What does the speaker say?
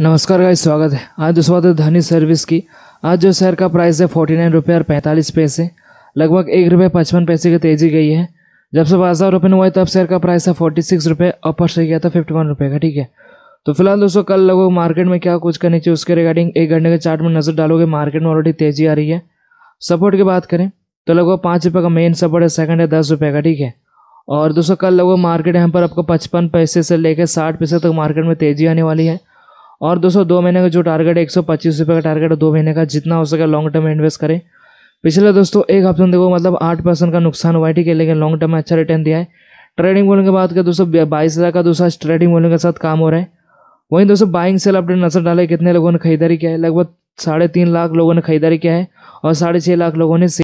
नमस्कार गाइस स्वागत है आज स्वागत है धनी सर्विस की आज जो शेयर का प्राइस है फोर्टी नाइन रुपये और पैंतालीस पैसे लगभग एक रुपये पचपन पैसे की तेज़ी गई है जब से बाजार ओपन हुआ है तब शेयर का प्राइस है फोर्टी सिक्स रुपये अपर से गया था फिफ्टी वन रुपये का ठीक है तो फिलहाल दोस्तों कल लोगों मार्केट में क्या कुछ करनी चाहिए उसके रिगार्डिंग एक घंटे के चार्ट में नज़र डालोगे मार्केट में ऑलरेडी तेज़ी आ रही है सपोर्ट की बात करें तो लगभग पाँच रुपये का मेन सपोर्ट है सेकंड है दस रुपये का ठीक है और दोस्तों कल लगभग मार्केट यहाँ पर आपको पचपन पैसे से लेकर साठ पैसे तक मार्केट में तेज़ी आने वाली है और दोस्तों दो महीने का जो टारगेट है एक सौ पच्चीस रुपये का टारगेट है दो महीने का जितना हो सके लॉन्ग टर्म में इन्वेस्ट करें पिछले दोस्तों एक हफ्ते में देखो मतलब आठ परसेंट का नुकसान हुआ है ठीक है लेकिन लॉन्ग टर्म में अच्छा रिटर्न दिया है ट्रेडिंग वॉल्यूम के बाद का दोस्तों बाईस हज़ार का दोस्तों ट्रेडिंग वॉल्यूम के साथ काम हो रहा है वहीं दोस्तों बाइंग सेल अपडेट नजर डाले कितने लोगों ने खरीदारी किया है लगभग साढ़े तीन लाख लोगों ने खरीदारी किया है और साढ़े छः लाख लोगों ने